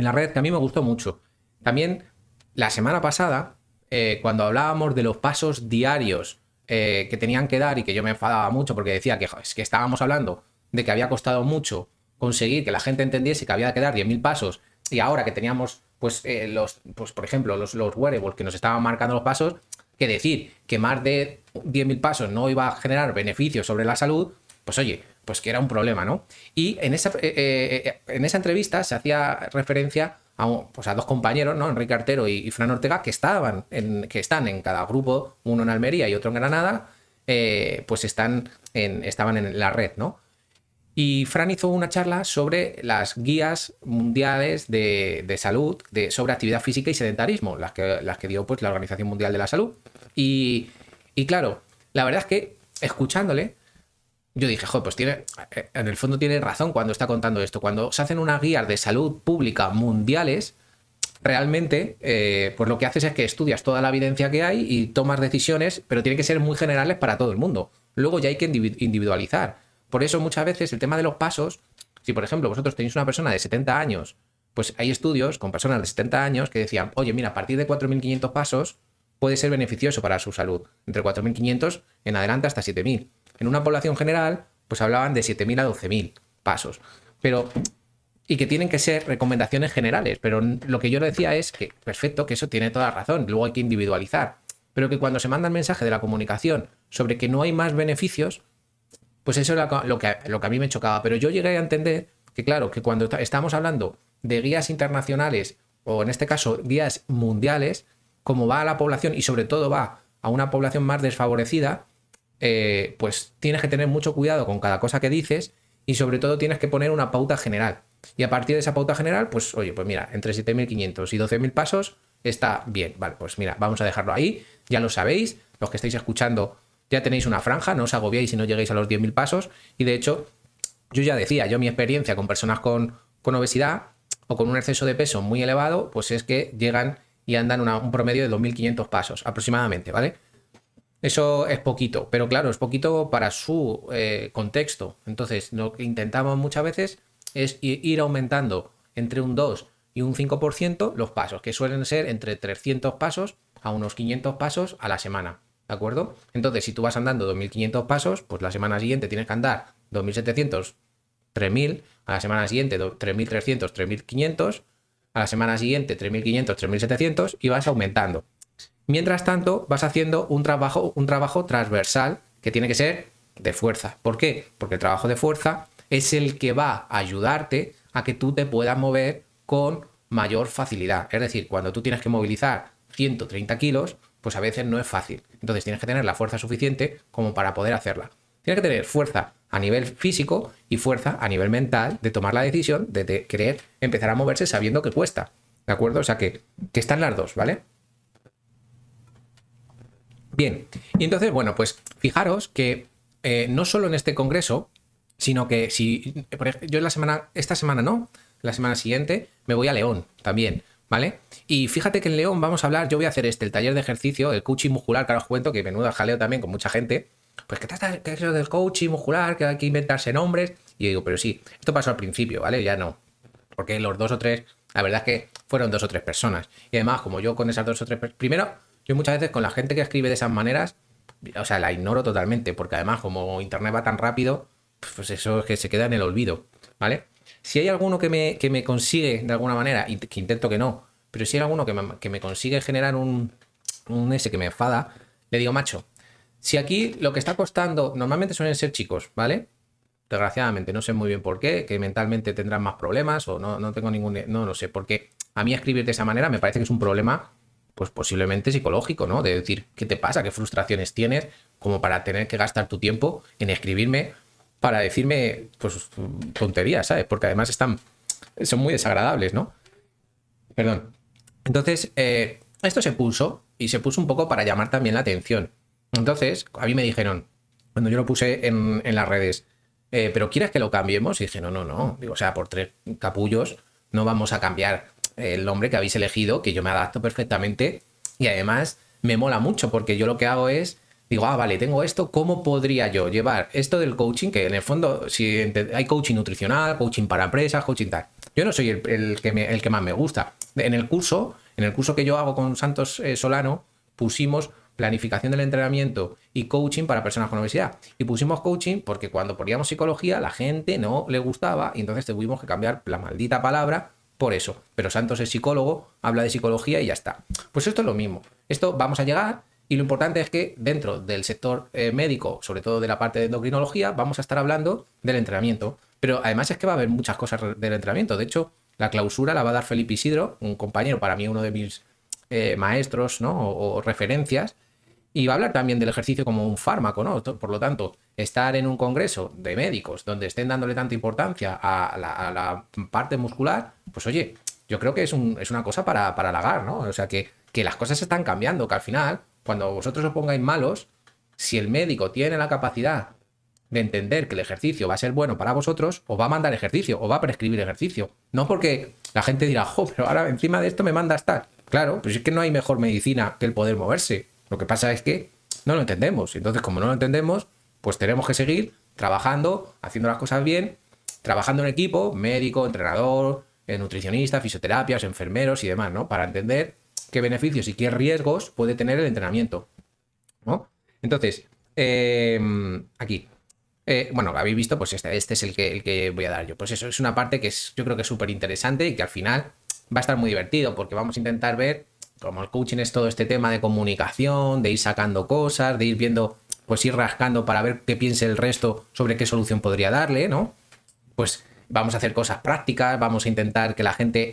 en la red que a mí me gustó mucho. También la semana pasada, eh, cuando hablábamos de los pasos diarios eh, que tenían que dar y que yo me enfadaba mucho porque decía que, es que estábamos hablando de que había costado mucho conseguir que la gente entendiese que había que dar 10.000 pasos y ahora que teníamos, pues, eh, los, pues por ejemplo, los, los wearables que nos estaban marcando los pasos, que decir que más de 10.000 pasos no iba a generar beneficios sobre la salud, pues oye, pues que era un problema, ¿no? Y en esa, eh, eh, eh, en esa entrevista se hacía referencia a, pues a dos compañeros, ¿no? Enrique Artero y, Fran Ortega, que estaban en, que están en cada grupo, uno en Almería y otro en Granada, pues están en, estaban en la red, ¿no? Y Fran hizo una charla sobre las guías mundiales de, salud, de, sobre actividad física y sedentarismo, las que, las que dio pues, la Organización Mundial de la Salud. y claro, la verdad es que escuchándole, yo dije, joder, pues tiene, eh, en el fondo tiene razón cuando está contando esto. Cuando se hacen unas guías de salud pública mundiales, realmente, eh, pues lo que haces es que estudias toda la evidencia que hay y tomas decisiones, pero tienen que ser muy generales para todo el mundo. Luego ya hay que individualizar. Por eso muchas veces el tema de los pasos, si por ejemplo vosotros tenéis una persona de 70 años, pues hay estudios con personas de 70 años que decían, oye, mira, a partir de 4.500 pasos puede ser beneficioso para su salud, entre 4.500 en adelante hasta 7.000 en una población general, pues hablaban de 7.000 a 12.000 pasos. Pero, y que tienen que ser recomendaciones generales, pero lo que yo le decía es que, perfecto, que eso tiene toda razón, luego hay que individualizar, pero que cuando se manda el mensaje de la comunicación sobre que no hay más beneficios, pues eso es lo que, lo que a mí me chocaba. Pero yo llegué a entender que, claro, que cuando estamos hablando de guías internacionales, o en este caso guías mundiales, como va a la población y sobre todo va a una población más desfavorecida, eh, pues tienes que tener mucho cuidado con cada cosa que dices y sobre todo tienes que poner una pauta general. Y a partir de esa pauta general, pues oye, pues mira, entre 7.500 y 12.000 pasos está bien. Vale, pues mira, vamos a dejarlo ahí, ya lo sabéis, los que estáis escuchando ya tenéis una franja, no os agobiéis si no llegáis a los 10.000 pasos. Y de hecho, yo ya decía, yo mi experiencia con personas con, con obesidad o con un exceso de peso muy elevado, pues es que llegan y andan un promedio de 2.500 pasos aproximadamente, ¿vale? Eso es poquito, pero claro, es poquito para su eh, contexto. Entonces, lo que intentamos muchas veces es ir aumentando entre un 2 y un 5% los pasos, que suelen ser entre 300 pasos a unos 500 pasos a la semana. ¿De acuerdo? Entonces, si tú vas andando 2.500 pasos, pues la semana siguiente tienes que andar 2.700, 3.000, a la semana siguiente 3.300, 3.500, a la semana siguiente 3.500, 3.700 y vas aumentando. Mientras tanto, vas haciendo un trabajo, un trabajo transversal que tiene que ser de fuerza. ¿Por qué? Porque el trabajo de fuerza es el que va a ayudarte a que tú te puedas mover con mayor facilidad. Es decir, cuando tú tienes que movilizar 130 kilos, pues a veces no es fácil. Entonces tienes que tener la fuerza suficiente como para poder hacerla. Tienes que tener fuerza a nivel físico y fuerza a nivel mental de tomar la decisión de, de querer empezar a moverse sabiendo que cuesta. ¿De acuerdo? O sea que, que están las dos, ¿vale? Bien, y entonces, bueno, pues fijaros que eh, no solo en este congreso, sino que si, por ejemplo, yo la semana, esta semana no, la semana siguiente me voy a León también, ¿vale? Y fíjate que en León vamos a hablar, yo voy a hacer este, el taller de ejercicio, el coaching muscular, que ahora os cuento, que menudo jaleo también con mucha gente, pues que qué es eso del coaching muscular, que hay que inventarse nombres, y yo digo, pero sí, esto pasó al principio, ¿vale? Ya no, porque los dos o tres, la verdad es que fueron dos o tres personas, y además como yo con esas dos o tres, primero muchas veces con la gente que escribe de esas maneras, o sea, la ignoro totalmente, porque además como Internet va tan rápido, pues eso es que se queda en el olvido, ¿vale? Si hay alguno que me, consigue de alguna manera, y que intento que no, pero si hay alguno que me, consigue generar un, un ese que me enfada, le digo, macho, si aquí lo que está costando, normalmente suelen ser chicos, ¿vale? Desgraciadamente, no sé muy bien por qué, que mentalmente tendrán más problemas o no, no tengo ningún, no, no sé, porque a mí escribir de esa manera me parece que es un problema pues posiblemente psicológico, ¿no? De decir, ¿qué te pasa? ¿Qué frustraciones tienes? Como para tener que gastar tu tiempo en escribirme para decirme, pues, tonterías, ¿sabes? Porque además están, son muy desagradables, ¿no? Perdón. Entonces, eh, esto se puso y se puso un poco para llamar también la atención. Entonces, a mí me dijeron, cuando yo lo puse en, las redes, eh, pero ¿quieres que lo cambiemos? Y dije, no, no, no. Digo, o sea, por tres capullos no vamos a cambiar el nombre que habéis elegido, que yo me adapto perfectamente y además me mola mucho porque yo lo que hago es, digo, ah, vale, tengo esto, ¿cómo podría yo llevar esto del coaching? Que en el fondo, si hay coaching nutricional, coaching para empresas, coaching tal. Yo no soy el, que, el que más me gusta. En el curso, en el curso que yo hago con Santos eh, Solano, pusimos planificación del entrenamiento y coaching para personas con obesidad. Y pusimos coaching porque cuando poníamos psicología la gente no le gustaba y entonces tuvimos que cambiar la maldita palabra por eso. Pero Santos es psicólogo, habla de psicología y ya está. Pues esto es lo mismo. Esto vamos a llegar y lo importante es que dentro del sector eh, médico, sobre todo de la parte de endocrinología, vamos a estar hablando del entrenamiento. Pero además es que va a haber muchas cosas del entrenamiento. De hecho, la clausura la va a dar Felipe Isidro, un compañero, para mí uno de mis eh, maestros ¿no? o referencias y va a hablar también del ejercicio como un fármaco, ¿no? Por lo tanto, estar en un congreso de médicos donde estén dándole tanta importancia a la, parte muscular, pues oye, yo creo que es, una cosa para, halagar, ¿no? O sea, que, las cosas están cambiando, que al final, cuando vosotros os pongáis malos, si el médico tiene la capacidad de entender que el ejercicio va a ser bueno para vosotros, os va a mandar ejercicio, os va a prescribir ejercicio. No porque la gente dirá, jo, pero ahora encima de esto me manda a estar. Claro, pues es que no hay mejor medicina que el poder moverse. Lo que pasa es que no lo entendemos. Entonces, como no lo entendemos, pues tenemos que seguir trabajando, haciendo las cosas bien, trabajando en equipo, médico, entrenador, eh, nutricionista, fisioterapias, enfermeros y demás, ¿no? Para entender qué beneficios y qué riesgos puede tener el entrenamiento, Entonces, em, aquí. Eh, bueno, habéis visto, pues este, este es el que, el que voy a dar yo. Pues eso es una parte que es, yo creo que es súper interesante y que al final va a estar muy divertido porque vamos a intentar ver como el coaching es todo este tema de comunicación, de ir sacando cosas, de ir viendo, pues ir rascando para ver qué piense el resto sobre qué solución podría darle, ¿no? Pues vamos a hacer cosas prácticas, vamos a intentar que la gente,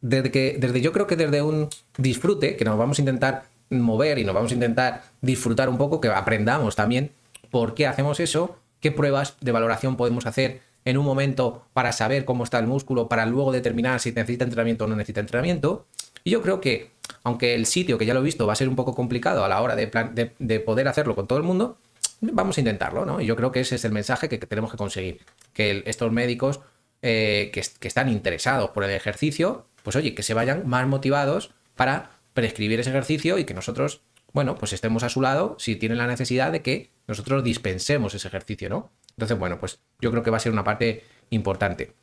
desde que, desde yo creo que desde un disfrute, que nos vamos a intentar mover y nos vamos a intentar disfrutar un poco, que aprendamos también por qué hacemos eso, qué pruebas de valoración podemos hacer en un momento para saber cómo está el músculo, para luego determinar si necesita entrenamiento o no necesita entrenamiento. Y yo creo que, aunque el sitio, que ya lo he visto, va a ser un poco complicado a la hora de, poder hacerlo con todo el mundo, vamos a intentarlo, ¿no? Y yo creo que ese es el mensaje que, tenemos que conseguir, que estos médicos eh, que, que, están interesados por el ejercicio, pues oye, que se vayan más motivados para prescribir ese ejercicio y que nosotros, bueno, pues estemos a su lado si tienen la necesidad de que nosotros dispensemos ese ejercicio, ¿no? Entonces, bueno, pues yo creo que va a ser una parte importante.